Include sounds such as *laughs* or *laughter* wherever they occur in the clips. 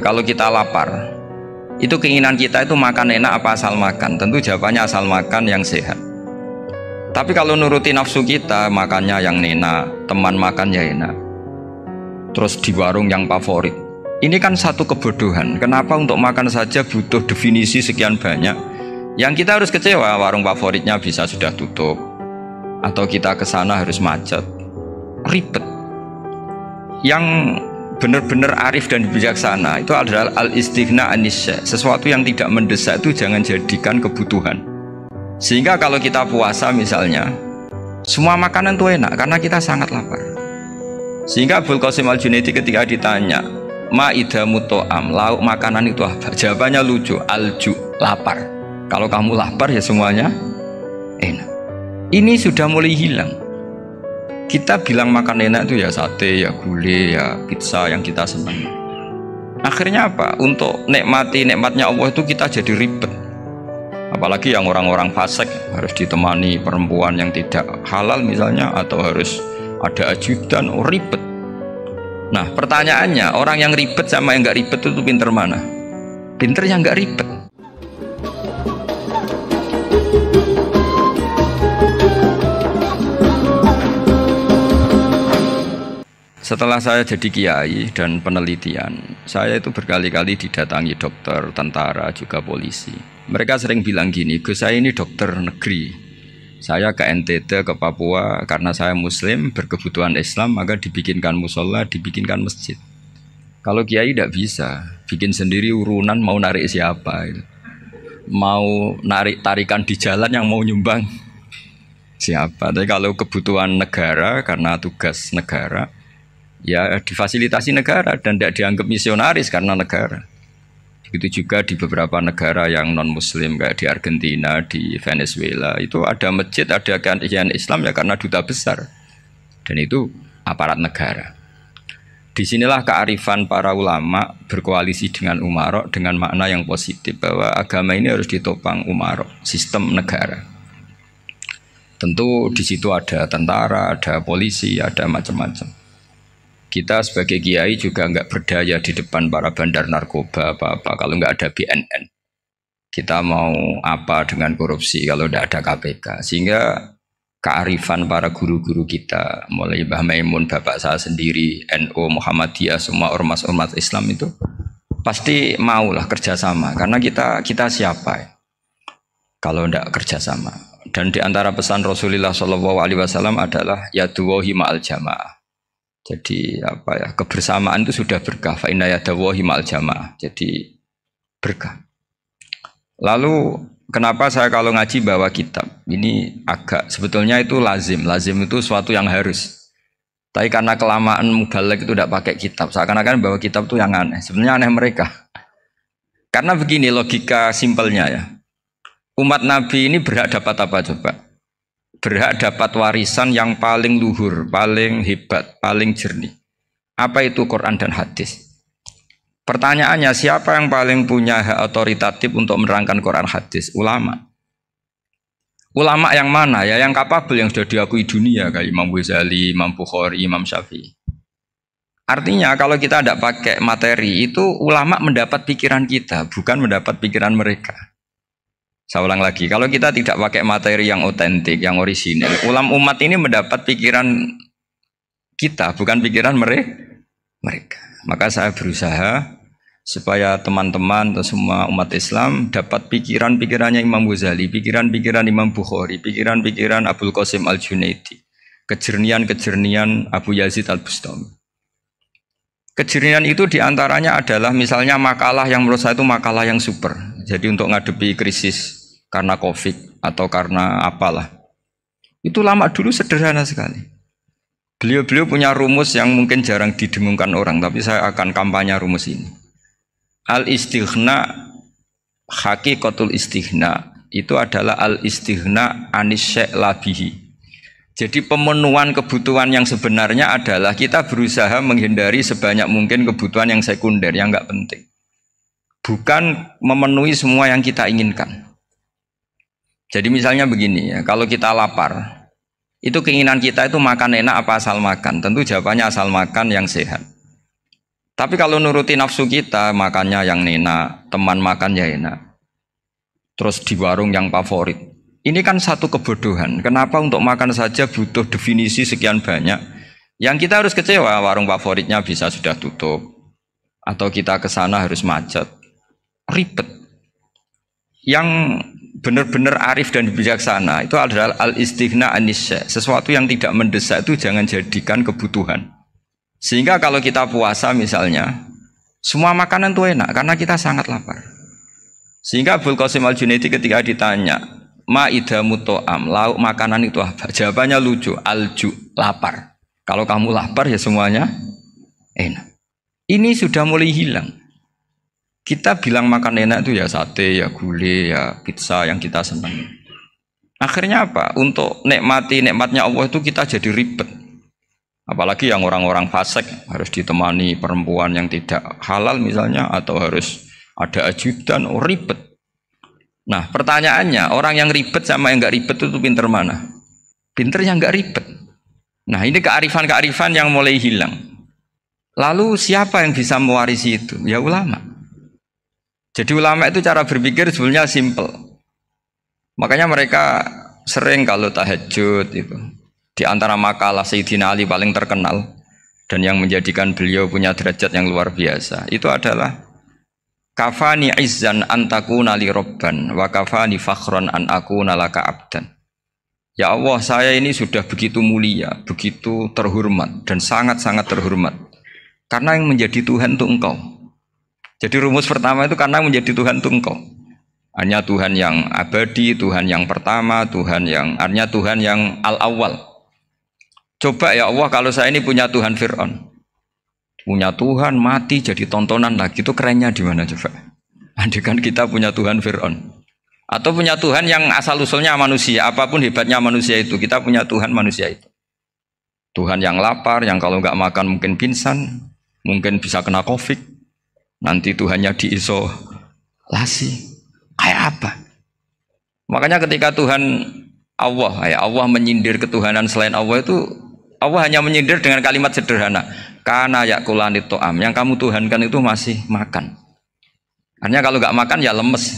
kalau kita lapar itu keinginan kita itu makan enak apa asal makan tentu jawabannya asal makan yang sehat tapi kalau nuruti nafsu kita makannya yang enak teman makannya enak terus di warung yang favorit ini kan satu kebodohan kenapa untuk makan saja butuh definisi sekian banyak yang kita harus kecewa warung favoritnya bisa sudah tutup atau kita ke sana harus macet ribet yang benar-benar arif dan bijaksana itu adalah al istighna anisya sesuatu yang tidak mendesak itu jangan jadikan kebutuhan sehingga kalau kita puasa misalnya semua makanan itu enak karena kita sangat lapar sehingga Abdul Qasim al Junaidi ketika ditanya ma'idah muto'am lauk makanan itu apa jawabannya lucu alju lapar kalau kamu lapar ya semuanya enak ini sudah mulai hilang kita bilang makan enak itu ya sate, ya gulai, ya pizza yang kita senang. Akhirnya apa? Untuk nikmati nikmatnya Allah itu kita jadi ribet. Apalagi yang orang-orang fasik harus ditemani perempuan yang tidak halal misalnya atau harus ada ajudan oh, ribet. Nah pertanyaannya orang yang ribet sama yang nggak ribet itu pinter mana? Pinter yang nggak ribet. Setelah saya jadi kiai dan penelitian, saya itu berkali-kali didatangi dokter, tentara, juga polisi. Mereka sering bilang gini, Gus saya ini dokter negeri. Saya ke NTT, ke Papua, karena saya muslim, berkebutuhan Islam, maka dibikinkan musola, dibikinkan masjid. Kalau kiai tidak bisa, bikin sendiri urunan mau narik siapa. Mau narik tarikan di jalan yang mau nyumbang siapa. Tapi kalau kebutuhan negara, karena tugas negara, ya difasilitasi negara dan tidak dianggap misionaris karena negara. Begitu juga di beberapa negara yang non Muslim kayak di Argentina, di Venezuela itu ada masjid, ada kegiatan Islam ya karena duta besar dan itu aparat negara. Disinilah kearifan para ulama berkoalisi dengan umarok dengan makna yang positif bahwa agama ini harus ditopang umarok sistem negara. Tentu di situ ada tentara, ada polisi, ada macam-macam kita sebagai kiai juga nggak berdaya di depan para bandar narkoba apa-apa kalau nggak ada BNN. Kita mau apa dengan korupsi kalau nggak ada KPK. Sehingga kearifan para guru-guru kita, mulai Mbah Maimun, Bapak saya sendiri, NU, NO, Muhammadiyah, semua ormas-ormas Islam itu pasti maulah kerjasama karena kita kita siapa ya? kalau tidak kerjasama dan di antara pesan Rasulullah Shallallahu Alaihi Wasallam adalah ya duwahi ma'al jamaah jadi apa ya kebersamaan itu sudah berkah. Fa inna yadawahi ma'al jamaah. Jadi berkah. Lalu kenapa saya kalau ngaji bawa kitab? Ini agak sebetulnya itu lazim. Lazim itu suatu yang harus. Tapi karena kelamaan mubalek itu tidak pakai kitab. Seakan-akan bawa kitab itu yang aneh. Sebenarnya aneh mereka. Karena begini logika simpelnya ya. Umat Nabi ini berhak dapat apa coba? berhak dapat warisan yang paling luhur, paling hebat, paling jernih. Apa itu Quran dan hadis? Pertanyaannya siapa yang paling punya hak otoritatif untuk menerangkan Quran hadis? Ulama. Ulama yang mana ya? Yang kapabel yang sudah diakui dunia kayak Imam Ghazali, Imam Bukhari, Imam Syafi'i. Artinya kalau kita tidak pakai materi itu ulama mendapat pikiran kita, bukan mendapat pikiran mereka. Saya ulang lagi, kalau kita tidak pakai materi yang otentik, yang orisinil, ulam umat ini mendapat pikiran kita, bukan pikiran mereka. Maka saya berusaha supaya teman-teman atau semua umat Islam dapat pikiran-pikirannya Imam Ghazali, pikiran-pikiran Imam Bukhari, pikiran-pikiran Abu Qasim Al-Junaidi, kejernian-kejernian Abu Yazid Al-Bustami. Kejernian itu diantaranya adalah misalnya makalah yang menurut saya itu makalah yang super. Jadi untuk ngadepi krisis karena covid atau karena apalah itu lama dulu sederhana sekali beliau-beliau punya rumus yang mungkin jarang didengungkan orang tapi saya akan kampanye rumus ini al istighna hakikatul istighna itu adalah al istighna anis labihi jadi pemenuhan kebutuhan yang sebenarnya adalah kita berusaha menghindari sebanyak mungkin kebutuhan yang sekunder, yang nggak penting. Bukan memenuhi semua yang kita inginkan. Jadi misalnya begini ya, kalau kita lapar, itu keinginan kita itu makan enak apa asal makan? Tentu jawabannya asal makan yang sehat. Tapi kalau nuruti nafsu kita, makannya yang enak, teman makan ya enak. Terus di warung yang favorit. Ini kan satu kebodohan. Kenapa untuk makan saja butuh definisi sekian banyak? Yang kita harus kecewa, warung favoritnya bisa sudah tutup. Atau kita ke sana harus macet. Ribet. Yang benar-benar arif dan bijaksana itu adalah al istighna anisya. Sesuatu yang tidak mendesak itu jangan jadikan kebutuhan. Sehingga kalau kita puasa misalnya, semua makanan itu enak karena kita sangat lapar. Sehingga Abdul Qasim Al Junaidi ketika ditanya, "Ma'ida muto'am, lauk makanan itu apa?" Jawabannya lucu, alju, lapar. Kalau kamu lapar ya semuanya enak. Ini sudah mulai hilang. Kita bilang makan enak itu ya sate, ya gulai, ya pizza yang kita senang. Akhirnya apa? Untuk nikmati nikmatnya Allah itu kita jadi ribet. Apalagi yang orang-orang fasik harus ditemani perempuan yang tidak halal misalnya atau harus ada ajudan, oh ribet. Nah pertanyaannya orang yang ribet sama yang nggak ribet itu pinter mana? Pinter yang nggak ribet. Nah ini kearifan-kearifan yang mulai hilang. Lalu siapa yang bisa mewarisi itu? Ya ulama. Jadi ulama itu cara berpikir sebenarnya simple. Makanya mereka sering kalau tahajud itu di antara makalah Sayyidina Ali paling terkenal dan yang menjadikan beliau punya derajat yang luar biasa itu adalah kafani izzan antaku nali robban wa kafani fakhran an aku nalaka abdan Ya Allah saya ini sudah begitu mulia, begitu terhormat dan sangat-sangat terhormat karena yang menjadi Tuhan itu engkau jadi rumus pertama itu karena menjadi Tuhan tunggal, Hanya Tuhan yang abadi, Tuhan yang pertama, Tuhan yang artinya Tuhan yang al awal. Coba ya Allah kalau saya ini punya Tuhan Fir'aun. Punya Tuhan mati jadi tontonan lagi itu kerennya di mana coba? Andekan kita punya Tuhan Fir'aun. Atau punya Tuhan yang asal usulnya manusia, apapun hebatnya manusia itu, kita punya Tuhan manusia itu. Tuhan yang lapar, yang kalau nggak makan mungkin pingsan, mungkin bisa kena covid, Nanti Tuhannya diisolasi. Kayak apa? Makanya ketika Tuhan Allah, ya Allah menyindir ketuhanan selain Allah itu Allah hanya menyindir dengan kalimat sederhana. Karena yakulani to'am. Yang kamu Tuhankan itu masih makan. hanya kalau nggak makan ya lemes.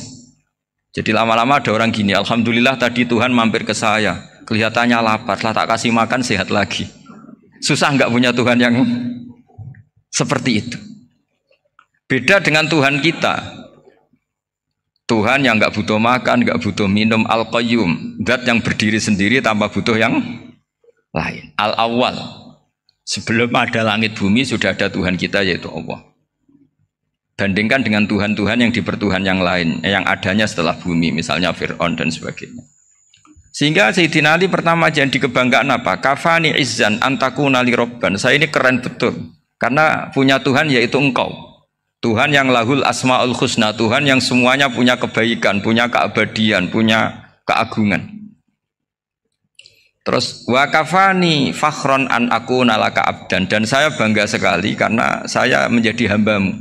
Jadi lama-lama ada orang gini, Alhamdulillah tadi Tuhan mampir ke saya. Kelihatannya lapar, lah tak kasih makan sehat lagi. Susah nggak punya Tuhan yang seperti itu. Beda dengan Tuhan kita. Tuhan yang nggak butuh makan, nggak butuh minum, al qayyum zat yang berdiri sendiri tanpa butuh yang lain. Al awal, sebelum ada langit bumi sudah ada Tuhan kita yaitu Allah. Bandingkan dengan Tuhan-Tuhan yang dipertuhan yang lain, eh, yang adanya setelah bumi, misalnya Fir'aun dan sebagainya. Sehingga Sayyidina Ali pertama jadi kebanggaan apa? Kafani izzan antaku nali robban. Saya ini keren betul. Karena punya Tuhan yaitu engkau. Tuhan yang lahul asmaul husna, Tuhan yang semuanya punya kebaikan, punya keabadian, punya keagungan. Terus wakafani fakhron an aku nalaka abdan dan saya bangga sekali karena saya menjadi hambamu.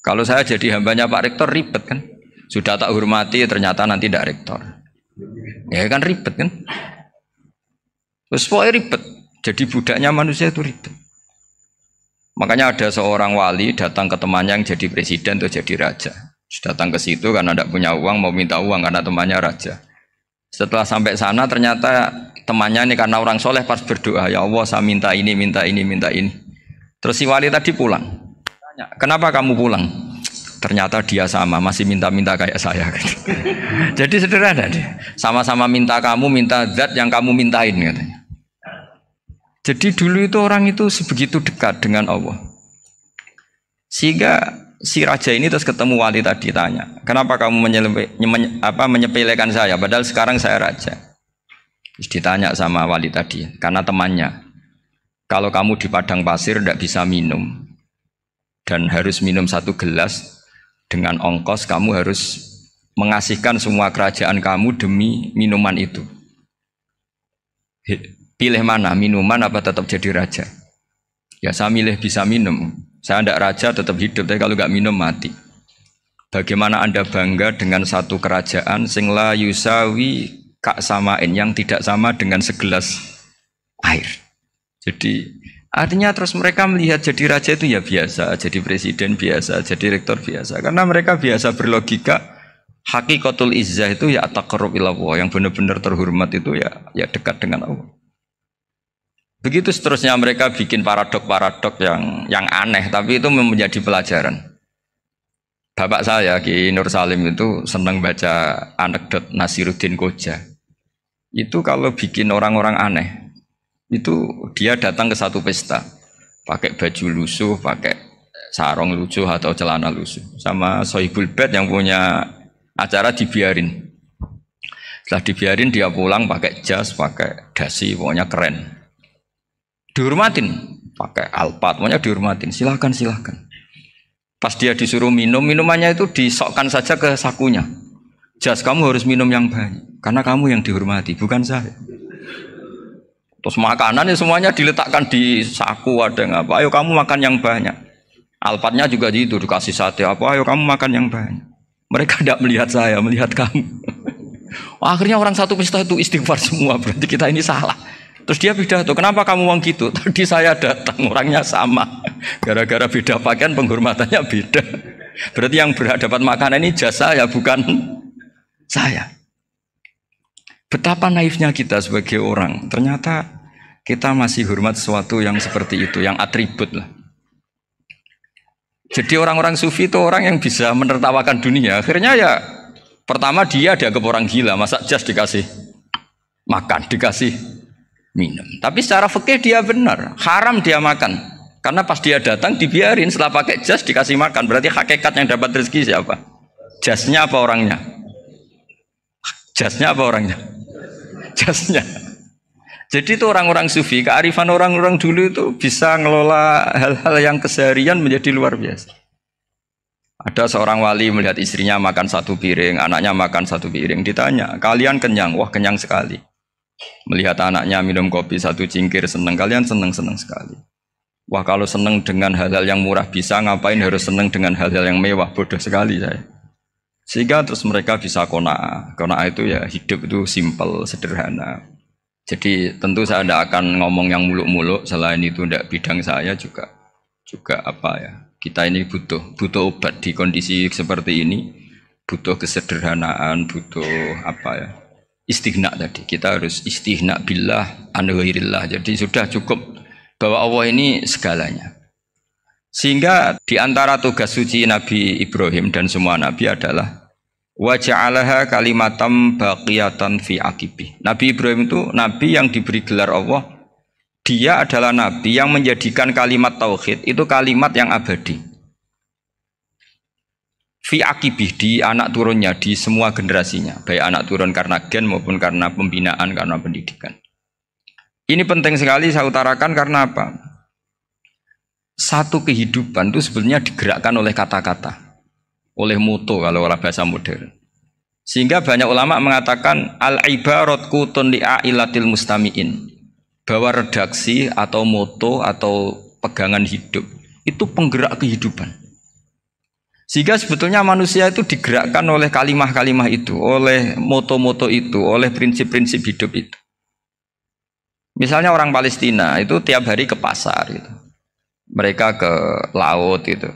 Kalau saya jadi hambanya Pak Rektor ribet kan? Sudah tak hormati ternyata nanti tidak rektor. Ya kan ribet kan? Terus pokoknya ribet. Jadi budaknya manusia itu ribet. Makanya ada seorang wali datang ke temannya yang jadi presiden atau jadi raja. Datang ke situ karena tidak punya uang, mau minta uang karena temannya raja. Setelah sampai sana ternyata temannya ini karena orang soleh pas berdoa, ya Allah saya minta ini, minta ini, minta ini. Terus si wali tadi pulang. Tanya, kenapa kamu pulang? Ternyata dia sama, masih minta-minta kayak saya. *laughs* jadi sederhana dia. Sama-sama minta kamu, minta zat yang kamu mintain katanya. Jadi dulu itu orang itu sebegitu dekat dengan Allah. Sehingga si raja ini terus ketemu wali tadi tanya, kenapa kamu menye, apa, menyepelekan saya? Padahal sekarang saya raja. Terus ditanya sama wali tadi, karena temannya. Kalau kamu di padang pasir tidak bisa minum dan harus minum satu gelas dengan ongkos, kamu harus mengasihkan semua kerajaan kamu demi minuman itu. Pilih mana, minuman apa tetap jadi raja? Ya saya milih bisa minum. Saya tidak raja tetap hidup, tapi kalau nggak minum mati. Bagaimana Anda bangga dengan satu kerajaan sing la yusawi kak samain yang tidak sama dengan segelas air. Jadi artinya terus mereka melihat jadi raja itu ya biasa, jadi presiden biasa, jadi rektor biasa. Karena mereka biasa berlogika hakikatul izzah itu ya takarub ila yang benar-benar terhormat itu ya ya dekat dengan Allah. Begitu seterusnya mereka bikin paradok-paradok yang yang aneh, tapi itu menjadi pelajaran. Bapak saya, Ki Nur Salim itu senang baca anekdot Nasiruddin Koja. Itu kalau bikin orang-orang aneh, itu dia datang ke satu pesta, pakai baju lusuh, pakai sarung lusuh atau celana lusuh, sama sohibul bed yang punya acara dibiarin. Setelah dibiarin dia pulang pakai jas, pakai dasi, pokoknya keren dihormatin pakai alpat semuanya dihormatin silahkan silahkan pas dia disuruh minum minumannya itu disokkan saja ke sakunya jas kamu harus minum yang banyak karena kamu yang dihormati bukan saya terus makanannya semuanya diletakkan di saku ada yang apa ayo kamu makan yang banyak alpatnya juga gitu dikasih sate apa ayo kamu makan yang banyak mereka tidak *laughs* melihat saya melihat kamu *laughs* akhirnya orang satu pesta itu istighfar semua berarti kita ini salah Terus dia beda tuh. kenapa kamu uang gitu? *laughs* Tadi saya datang, orangnya sama. *laughs* Gara-gara beda pakaian, penghormatannya beda. *laughs* Berarti yang berhak dapat makanan ini jasa ya, bukan saya. Betapa naifnya kita sebagai orang. Ternyata kita masih hormat sesuatu yang seperti itu, yang atribut lah. Jadi orang-orang sufi itu orang yang bisa menertawakan dunia. Akhirnya ya pertama dia dianggap orang gila, masa jas dikasih makan, dikasih minum. Tapi secara fikih dia benar, haram dia makan. Karena pas dia datang dibiarin setelah pakai jas dikasih makan. Berarti hakikat yang dapat rezeki siapa? Jasnya apa orangnya? Jasnya apa orangnya? Jasnya. Jadi itu orang-orang sufi, kearifan orang-orang dulu itu bisa ngelola hal-hal yang keseharian menjadi luar biasa. Ada seorang wali melihat istrinya makan satu piring, anaknya makan satu piring. Ditanya, kalian kenyang? Wah kenyang sekali. Melihat anaknya minum kopi satu cingkir seneng, kalian seneng-seneng sekali. Wah kalau seneng dengan hal-hal yang murah bisa, ngapain harus seneng dengan hal-hal yang mewah? Bodoh sekali saya. Sehingga terus mereka bisa kona kona itu ya hidup itu simple, sederhana. Jadi tentu saya tidak akan ngomong yang muluk-muluk, selain itu tidak bidang saya juga. Juga apa ya, kita ini butuh, butuh obat di kondisi seperti ini, butuh kesederhanaan, butuh apa ya, istighna tadi. Kita harus istighna billah an ghairillah. Jadi sudah cukup bahwa Allah ini segalanya. Sehingga di antara tugas suci Nabi Ibrahim dan semua nabi adalah wa ja'alaha kalimatam baqiyatan fi akibi. Nabi Ibrahim itu nabi yang diberi gelar Allah. Dia adalah nabi yang menjadikan kalimat tauhid itu kalimat yang abadi fi akibih di anak turunnya di semua generasinya baik anak turun karena gen maupun karena pembinaan karena pendidikan ini penting sekali saya utarakan karena apa satu kehidupan itu sebenarnya digerakkan oleh kata-kata oleh moto kalau orang bahasa modern sehingga banyak ulama mengatakan al ibarat kutun li ailatil mustamiin bahwa redaksi atau moto atau pegangan hidup itu penggerak kehidupan sehingga sebetulnya manusia itu digerakkan oleh kalimah-kalimah itu, oleh moto-moto itu, oleh prinsip-prinsip hidup itu. Misalnya orang Palestina itu tiap hari ke pasar gitu. Mereka ke laut itu.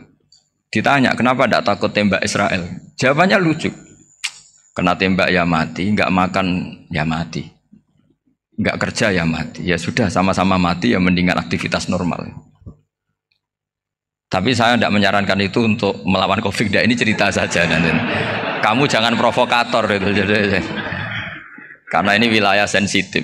Ditanya kenapa tidak takut tembak Israel? Jawabannya lucu. Kena tembak ya mati, nggak makan ya mati, nggak kerja ya mati. Ya sudah sama-sama mati ya mendingan aktivitas normal. Tapi saya tidak menyarankan itu untuk melawan covid. Nah, ini cerita saja nanti. Kamu jangan provokator itu. Karena ini wilayah sensitif.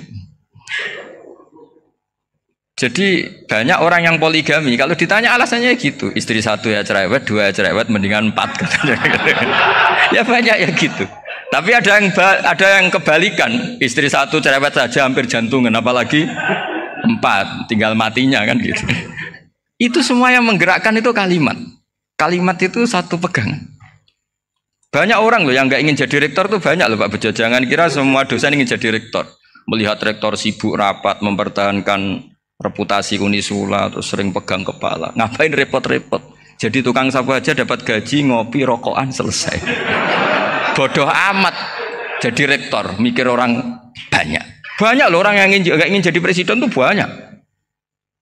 Jadi banyak orang yang poligami. Kalau ditanya alasannya gitu, istri satu ya cerewet, dua ya cerewet, mendingan empat katanya. *laughs* ya banyak ya gitu. Tapi ada yang ada yang kebalikan, istri satu cerewet saja hampir jantungan, apalagi empat, tinggal matinya kan gitu. Itu semua yang menggerakkan itu kalimat. Kalimat itu satu pegangan. Banyak orang loh yang nggak ingin jadi rektor tuh banyak loh Pak Bejo. Jangan kira semua dosen ingin jadi rektor. Melihat rektor sibuk rapat mempertahankan reputasi Unisula terus sering pegang kepala. Ngapain repot-repot? Jadi tukang sapu aja dapat gaji ngopi rokokan selesai. *laughs* Bodoh amat. Jadi rektor mikir orang banyak. Banyak loh orang yang ingin, nggak ingin jadi presiden tuh banyak.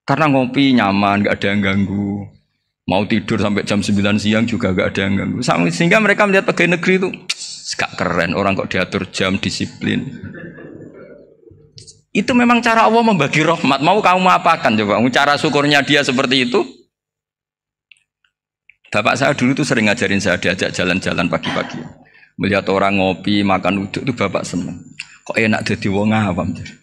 Karena ngopi nyaman, gak ada yang ganggu. Mau tidur sampai jam 9 siang juga gak ada yang ganggu. Sehingga mereka melihat pegawai negeri itu gak keren, orang kok diatur jam, disiplin. Itu memang cara Allah membagi rahmat. Mau kamu apa apakan coba? Cara syukurnya dia seperti itu. Bapak saya dulu tuh sering ngajarin saya diajak jalan-jalan pagi-pagi. Melihat orang ngopi, makan uduk tuh bapak seneng. Kok enak jadi wong awam. Jadi.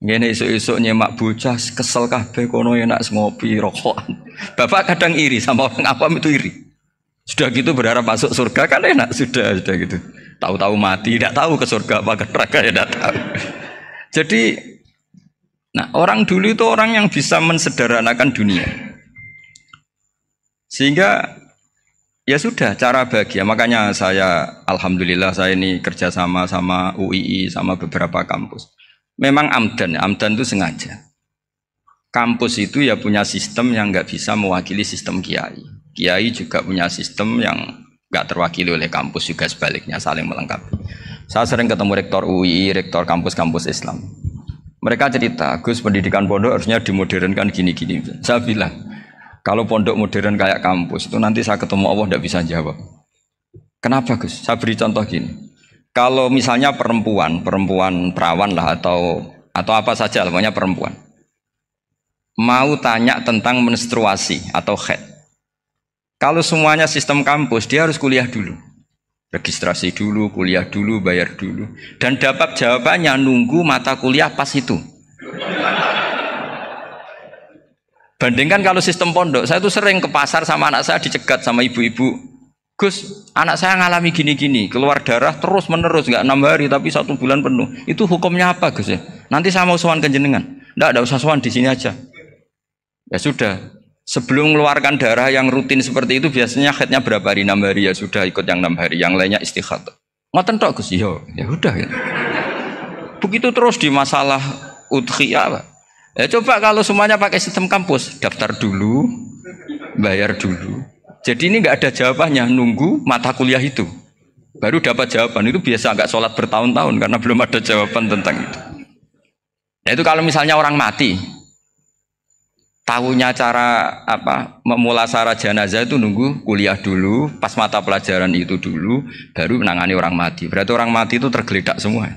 Ngene isu-isu nyemak bocah kesel kabeh kono enak ya ngopi rokokan. Bapak kadang iri sama orang apa itu iri. Sudah gitu berharap masuk surga kan enak sudah sudah gitu. Tahu-tahu mati, tidak tahu ke surga apa ke neraka ya tidak tahu. Jadi nah orang dulu itu orang yang bisa mensederhanakan dunia. Sehingga ya sudah cara bahagia. Makanya saya alhamdulillah saya ini kerja sama sama UII sama beberapa kampus memang amdan, amdan itu sengaja. Kampus itu ya punya sistem yang nggak bisa mewakili sistem kiai. Kiai juga punya sistem yang nggak terwakili oleh kampus juga sebaliknya saling melengkapi. Saya sering ketemu rektor UI, rektor kampus-kampus Islam. Mereka cerita, Gus pendidikan pondok harusnya dimodernkan gini-gini. Saya bilang, kalau pondok modern kayak kampus itu nanti saya ketemu Allah nggak bisa jawab. Kenapa Gus? Saya beri contoh gini kalau misalnya perempuan, perempuan perawan lah atau atau apa saja namanya perempuan. Mau tanya tentang menstruasi atau head. Kalau semuanya sistem kampus, dia harus kuliah dulu. Registrasi dulu, kuliah dulu, bayar dulu. Dan dapat jawabannya nunggu mata kuliah pas itu. Bandingkan kalau sistem pondok, saya tuh sering ke pasar sama anak saya dicegat sama ibu-ibu Gus, anak saya ngalami gini-gini, keluar darah terus menerus nggak enam hari tapi satu bulan penuh. Itu hukumnya apa Gus ya? Nanti saya mau sowan ke jenengan. Enggak, enggak usah sowan di sini aja. Ya sudah. Sebelum mengeluarkan darah yang rutin seperti itu biasanya headnya berapa hari? Enam hari ya sudah ikut yang enam hari, yang lainnya istighat Ngoten tok Gus, iya, ya udah ya. Begitu terus di masalah udhiyah, ya, Ya coba kalau semuanya pakai sistem kampus, daftar dulu, bayar dulu, jadi ini nggak ada jawabannya, nunggu mata kuliah itu. Baru dapat jawaban, itu biasa nggak sholat bertahun-tahun karena belum ada jawaban tentang itu. Nah itu kalau misalnya orang mati, tahunya cara apa memulai memulasara jenazah itu nunggu kuliah dulu, pas mata pelajaran itu dulu, baru menangani orang mati. Berarti orang mati itu tergeledak semua.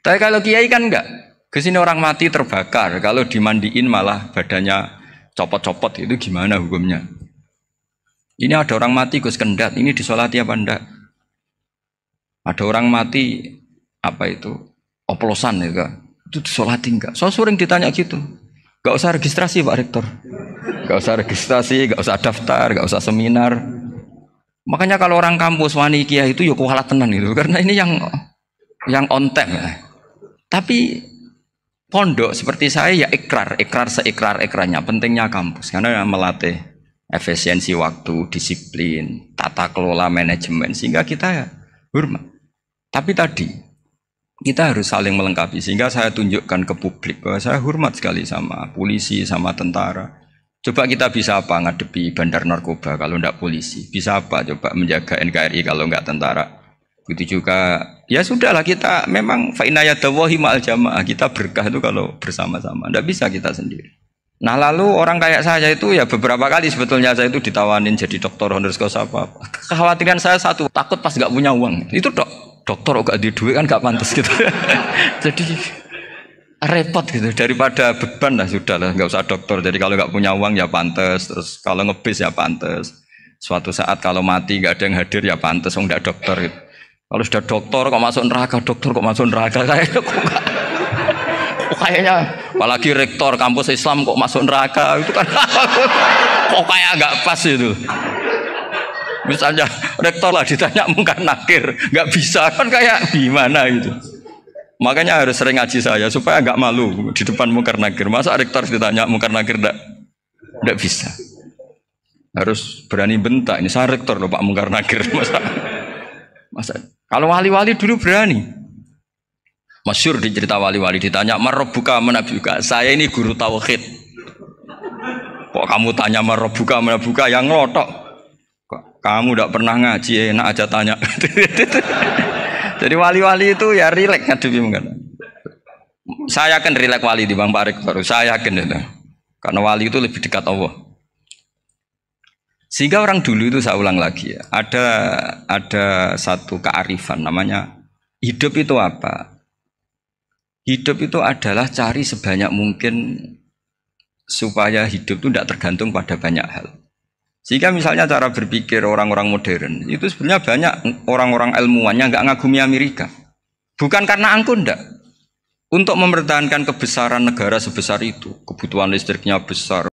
Tapi kalau kiai kan enggak. sini orang mati terbakar, kalau dimandiin malah badannya copot-copot itu gimana hukumnya? Ini ada orang mati Gus Kendat, ini disolati apa ndak? Ada orang mati apa itu? Oplosan ya enggak? Itu disolati enggak? Saya so, sering ditanya gitu. Gak usah registrasi Pak Rektor. Gak usah registrasi, gak usah daftar, gak usah seminar. Makanya kalau orang kampus wani kia itu ya kuhalat tenan gitu karena ini yang yang on time. ya. Tapi pondok seperti saya ya ikrar, ikrar seikrar ikrarnya pentingnya kampus karena melatih efisiensi waktu, disiplin, tata kelola manajemen sehingga kita ya hormat. Tapi tadi kita harus saling melengkapi sehingga saya tunjukkan ke publik bahwa saya hormat sekali sama polisi, sama tentara. Coba kita bisa apa ngadepi bandar narkoba kalau ndak polisi? Bisa apa coba menjaga NKRI kalau nggak tentara? Begitu juga ya sudahlah kita memang fa'inaya dawahi ma'al jamaah kita berkah itu kalau bersama-sama. Tidak bisa kita sendiri. Nah lalu orang kayak saya itu ya beberapa kali sebetulnya saya itu ditawanin jadi dokter causa apa. Kekhawatiran saya satu, takut pas nggak punya uang. Itu dok, dokter gak di duit kan gak pantas gitu. *laughs* jadi repot gitu daripada beban lah sudah lah nggak usah dokter. Jadi kalau nggak punya uang ya pantas, terus kalau ngebis ya pantas. Suatu saat kalau mati nggak ada yang hadir ya pantas, nggak dokter. Gitu. Kalau sudah dokter kok masuk neraka, dokter kok masuk neraka kayaknya kok gak gitu kayaknya apalagi rektor kampus Islam kok masuk neraka itu kan *laughs* kok kayak nggak pas itu misalnya rektor lah ditanya mungkar nakir nggak bisa kan kayak gimana itu makanya harus sering ngaji saya supaya nggak malu di depan mungkar nakir masa rektor ditanya mungkar nakir nggak nggak bisa harus berani bentak ini saya rektor loh pak mungkar nakir *laughs* masa masa kalau wali-wali dulu berani Masyur di cerita wali-wali ditanya, Marobuka menabuka Saya ini guru tauhid. Kok kamu tanya Marobuka menabuka yang ngelotok? Kok kamu tidak pernah ngaji, enak aja tanya. *laughs* Jadi wali-wali itu ya rileks ngadepi mungkin. Saya yakin rileks wali di Bang Parik baru. Saya yakin itu. Karena wali itu lebih dekat Allah. Sehingga orang dulu itu saya ulang lagi ya. Ada ada satu kearifan namanya hidup itu apa? Hidup itu adalah cari sebanyak mungkin supaya hidup itu tidak tergantung pada banyak hal. Sehingga misalnya cara berpikir orang-orang modern itu sebenarnya banyak orang-orang ilmuwan yang nggak ngagumi Amerika. Bukan karena angkun ndak. Untuk mempertahankan kebesaran negara sebesar itu, kebutuhan listriknya besar,